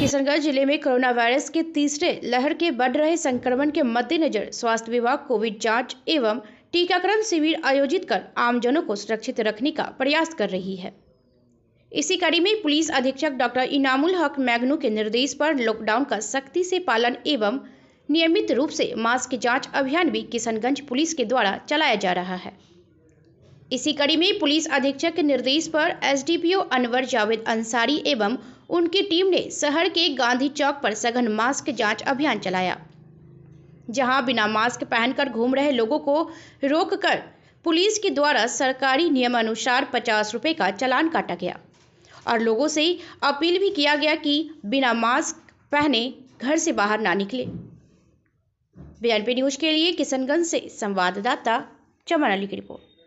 किशनगढ़ जिले में corona virus के तीसरे लहर के बढ़ रहे संक्रमण के मद्देनजर स्वास्थ्य विभाग कोविड जांच एवं टीकाकरण शिविर आयोजित कर आमजनों को सुरक्षित रखने का प्रयास कर रही है इसी कड़ी में पुलिस अधीक्षक डॉक्टर इनामुल हक मैग्नू के निर्देश पर लॉकडाउन का सख्ती से पालन एवं नियमित रूप से मास्क जांच अभियान भी किशनगंज पुलिस के द्वारा चलाया जा रहा है इसी कड़ी में पुलिस अधीक्षक के निर्देश पर एसडीपीओ अनवर जावेद अंसारी एवं उनकी टीम ने शहर के गांधी चौक पर सघन मास्क जांच अभियान चलाया जहां बिना मास्क पहनकर घूम रहे लोगों को रोककर पुलिस के द्वारा सरकारी नियमानुसार पचास रुपये का चलान काटा गया और लोगों से अपील भी किया गया कि बिना मास्क पहने घर से बाहर ना निकले बीएनपी न्यूज के लिए किशनगंज से संवाददाता चमन अली की रिपोर्ट